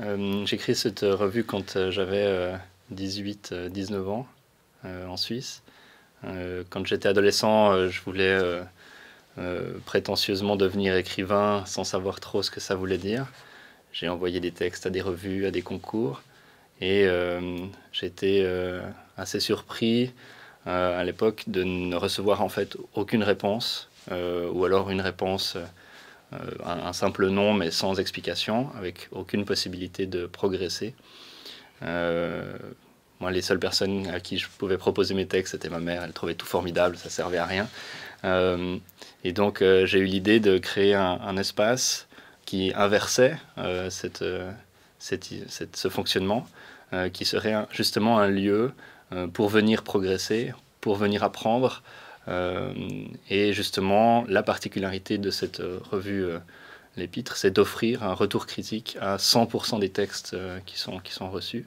Euh, J'écris cette revue quand euh, j'avais 18-19 euh, ans en Suisse. quand j'étais adolescent, je voulais prétentieusement devenir écrivain sans savoir trop ce que ça voulait dire. J'ai envoyé des textes à des revues, à des concours. Et j'étais assez surpris à l'époque de ne recevoir en fait aucune réponse, ou alors une réponse euh, un, simple nom mais sans explication, avec aucune possibilité de progresser. Euh, moi, les seules personnes à qui je pouvais proposer mes textes, c'était ma mère, elle trouvait tout formidable, ça servait à rien. Euh, et donc, j'ai eu l'idée de créer un, espace qui inversait ce fonctionnement, qui serait justement un lieu pour venir progresser, pour venir apprendre, euh, et justement, la particularité de cette euh, revue euh, l'épître, c'est d'offrir un retour critique à 100% des textes qui, sont, qui sont reçus.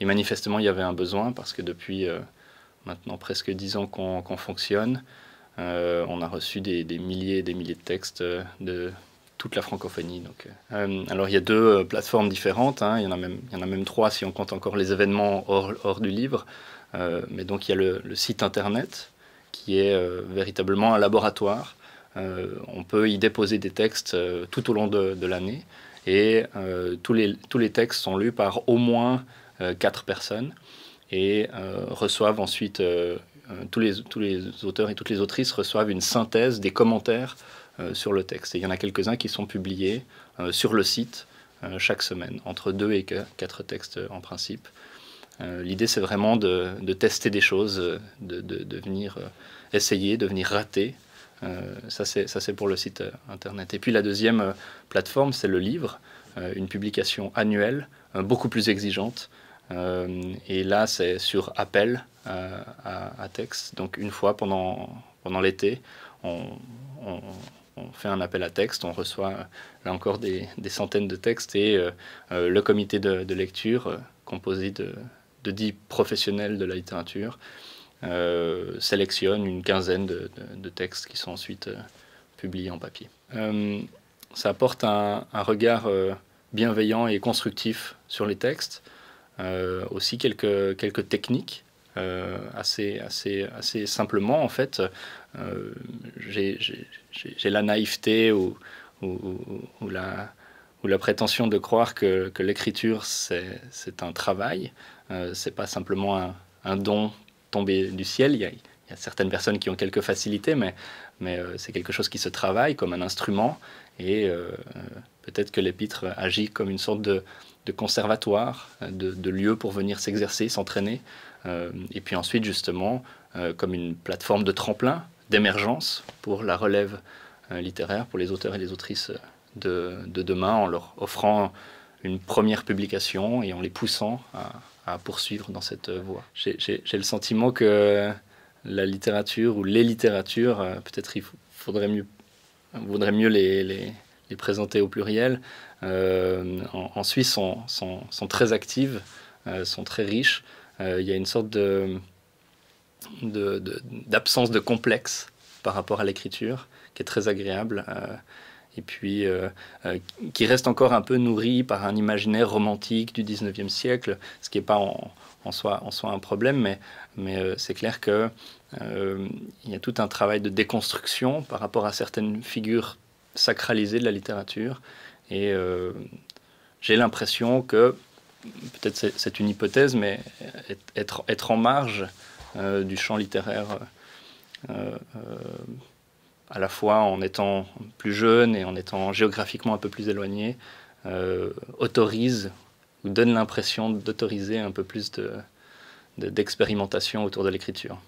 Et manifestement, il y avait un besoin parce que depuis maintenant presque 10 ans qu'on fonctionne, on a reçu des, des, milliers et des milliers de textes de toute la francophonie. Donc, alors, il y a deux plateformes différentes. Hein. il, y en a même, il y en a même trois si on compte encore les événements hors, du livre. mais donc, il y a le site internet qui est euh, véritablement un laboratoire. Euh, on peut y déposer des textes euh, tout au long de, l'année et tous, les, tous les textes sont lus par au moins quatre personnes et reçoivent ensuite tous les, tous les, auteurs et toutes les autrices reçoivent une synthèse des commentaires sur le texte. Et il y en a quelques-uns qui sont publiés sur le site chaque semaine, entre deux et quatre textes en principe. Euh, l'idée, c'est vraiment de, tester des choses, de, venir euh, essayer, de venir rater. Euh, ça, c'est pour le site Internet. Et puis la deuxième plateforme, c'est le livre, une publication annuelle, beaucoup plus exigeante. et là, c'est sur appel à, texte. Donc une fois pendant, l'été, on, fait un appel à texte, on reçoit là encore des, centaines de textes et le comité de, lecture composé de, de dix professionnels de la littérature euh, sélectionne une quinzaine de, textes qui sont ensuite euh, publiés en papier. Euh, ça apporte un, regard bienveillant et constructif sur les textes, aussi quelques, quelques techniques. assez, assez, assez simplement, en fait, j'ai la naïveté ou, ou, ou la, ou la prétention de croire que, l'écriture, c'est un travail, euh, c'est pas simplement un, don tombé du ciel. Il y, a, certaines personnes qui ont quelques facilités, mais, mais euh, c'est quelque chose qui se travaille comme un instrument, et euh, peut-être que l'épître agit comme une sorte de, conservatoire, de, lieu pour venir s'exercer, s'entraîner, euh, et puis ensuite justement comme une plateforme de tremplin, d'émergence pour la relève littéraire, pour les auteurs et les autrices de, demain en leur offrant une première publication et en les poussant à, poursuivre dans cette voie. J'ai le sentiment que la littérature ou les littératures, euh, peut-être il faudrait mieux, mieux les, les, présenter au pluriel, euh, en, Suisse sont, sont, sont très actives, euh, sont très riches. Il y a une sorte d'absence de, de, complexe par rapport à l'écriture qui est très agréable et puis euh, euh, qui reste encore un peu nourri par un imaginaire romantique du 19e siècle, ce qui n'est pas en, soi, en un problème, mais, mais euh, c'est clair que il y a tout un travail de déconstruction par rapport à certaines figures sacralisées de la littérature, et j'ai l'impression que, peut-être c'est une hypothèse, mais être, être en marge du champ littéraire à la fois en étant plus jeune et en étant géographiquement un peu plus éloigné, euh, autorise ou donne l'impression d'autoriser un peu plus d'expérimentation autour de l'écriture.